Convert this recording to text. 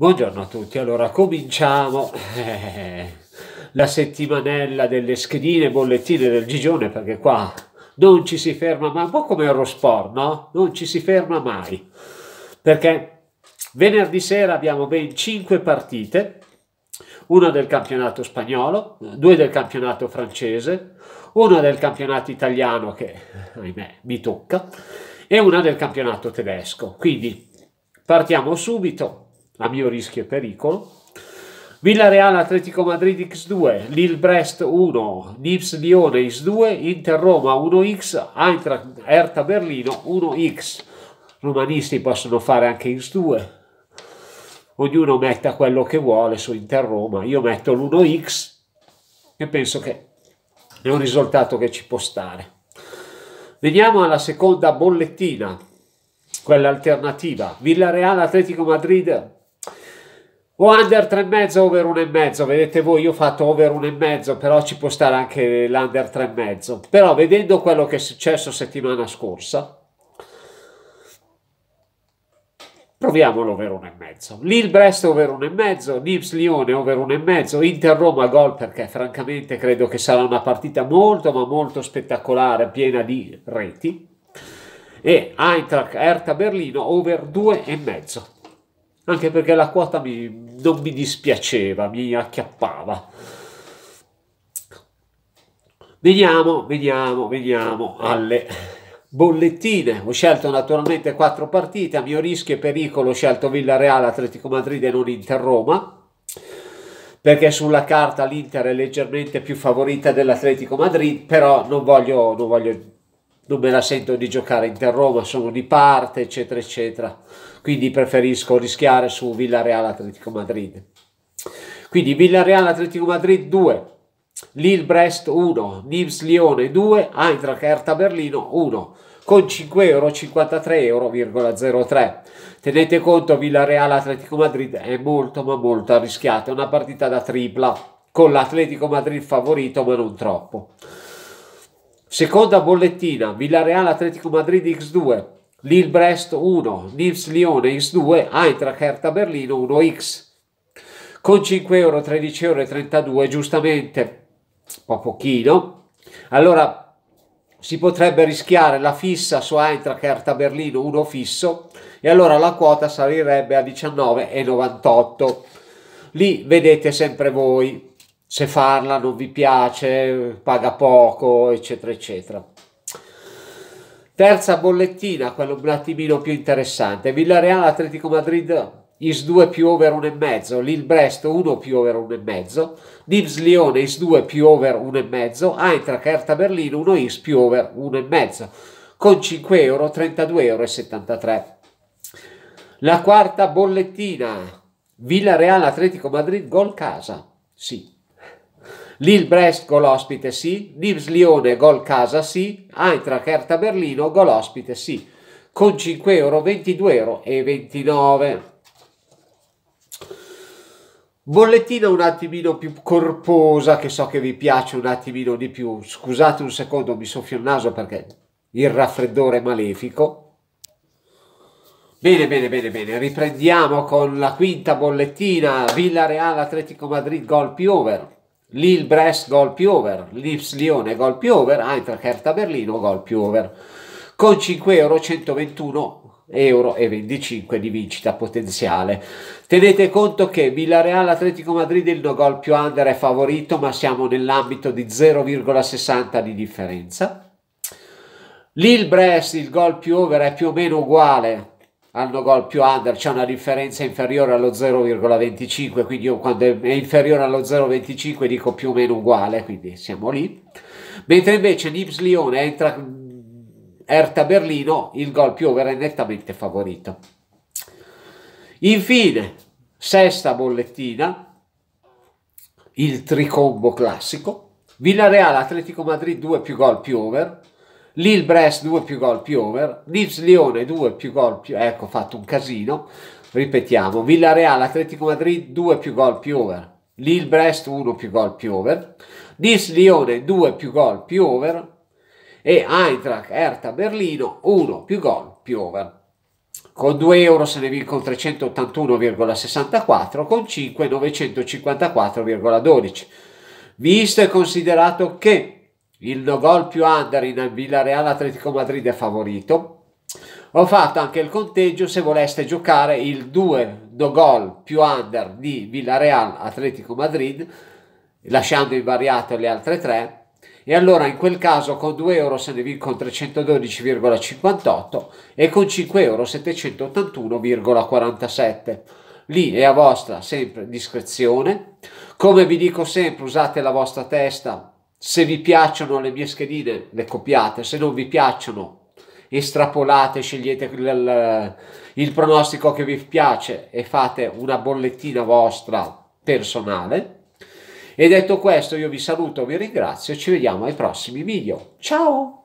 Buongiorno a tutti, allora cominciamo la settimanella delle schedine, bollettine del Gigione perché qua non ci si ferma mai, un po' come Eurosport, no? Non ci si ferma mai perché venerdì sera abbiamo ben 5 partite, una del campionato spagnolo, due del campionato francese, una del campionato italiano che ahimè mi tocca e una del campionato tedesco, quindi partiamo subito a mio rischio e pericolo. Villareal Atletico Madrid X2, Lille Brest 1, Nips Lione X2, Inter Roma 1X, Eintracht Erta Berlino 1X. Romanisti possono fare anche X2. Ognuno metta quello che vuole su Inter Roma. Io metto l'1X e penso che è un risultato che ci può stare. Veniamo alla seconda bollettina, quella alternativa. Villareal Atletico Madrid o under 3,5 over 1,5 vedete voi io ho fatto over 1,5 però ci può stare anche l'under 3,5 però vedendo quello che è successo settimana scorsa proviamo l'over 1,5 Lille Brest over 1,5 Nips Lione over 1,5 Inter Roma gol perché francamente credo che sarà una partita molto ma molto spettacolare piena di reti e Eintracht Erta Berlino over 2,5 anche perché la quota mi, non mi dispiaceva, mi acchiappava. Veniamo, veniamo, veniamo alle bollettine. Ho scelto naturalmente quattro partite, a mio rischio e pericolo ho scelto Villareal, Atletico Madrid e non Inter-Roma perché sulla carta l'Inter è leggermente più favorita dell'Atletico Madrid, però non voglio, non voglio non me la sento di giocare Inter Roma, sono di parte, eccetera, eccetera. Quindi preferisco rischiare su Villarreal Atletico Madrid. Quindi Villarreal Atletico Madrid 2, Lille Brest 1, Nims Lione 2, Eintracht Hertha Berlino 1 con 5 euro 53 euro tenete conto Villarreal Atletico Madrid è molto ma molto arrischiata è una partita da tripla con l'Atletico Madrid favorito ma non troppo Seconda bollettina, Villareal Atletico Madrid X2, Lille Brest 1, Nils Lione X2, Eintracht Hertha Berlino 1X. Con 5 euro, 13 euro e 32, giustamente, un po' pochino. Allora, si potrebbe rischiare la fissa su Eintracht Hertha Berlino 1 fisso e allora la quota salirebbe a 19,98. Lì vedete sempre voi se farla non vi piace, paga poco, eccetera, eccetera. Terza bollettina, quello un attimino più interessante. Villareal Atletico Madrid is 2 più over 1,5, Lille Brest 1 più over 1,5, Nibs Lione is 2 più over 1,5, Eintracht Hertha Berlino 1 is più over 1,5 con 5 euro 32,73 euro. La quarta bollettina, Villareal Atletico Madrid gol casa. Sì, Lille Brest gol ospite sì, Nibs Lione gol casa sì, Eintracht Hertha Berlino gol ospite sì, con 5 euro 22 euro e 29. Bollettina un attimino più corposa che so che vi piace un attimino di più. Scusate un secondo, mi soffio il naso perché il raffreddore malefico. Bene, bene, bene, bene. Riprendiamo con la quinta bollettina Villareal Atletico Madrid gol più over. Lille Brest gol più over, Lips Lione gol più over, Eintracht Hertha Berlino gol più over. Con 5 euro 121 euro e 25 di vincita potenziale. Tenete conto che Villarreal Atletico Madrid il no gol più under è favorito, ma siamo nell'ambito di 0,60 di differenza. Lille Brest il gol più over è più o meno uguale hanno gol più under, c'è una differenza inferiore allo 0,25, quindi io quando è inferiore allo 0,25 dico più o meno uguale, quindi siamo lì. Mentre invece Nips Lione entra mm, Erta Berlino, il gol più over è nettamente favorito. Infine, sesta bollettina, il tricombo classico, Villareal Atletico Madrid 2 più gol più over, Lille Brest 2 più gol più over, Nips Lione 2 più gol più eh, ecco fatto un casino, ripetiamo, Villareal Atletico Madrid 2 più gol più over, Lille Brest 1 più gol più over, Nips Lione 2 più gol più over e Eintracht Erta Berlino 1 più gol più over. Con 2 euro se ne vincono 381,64, con 5 954,12. Visto e considerato che il no gol più under in Villarreal Atletico Madrid è favorito. Ho fatto anche il conteggio se voleste giocare il 2 no gol più under di Villarreal Atletico Madrid, lasciando invariate le altre tre. E allora in quel caso con 2 euro se ne vincono 312,58 e con 5 euro 781,47. Lì è a vostra sempre discrezione. Come vi dico sempre, usate la vostra testa se vi piacciono le mie schedine, le copiate, se non vi piacciono, estrapolate, scegliete il, il pronostico che vi piace e fate una bollettina vostra personale. E detto questo, io vi saluto, vi ringrazio e ci vediamo ai prossimi video. Ciao!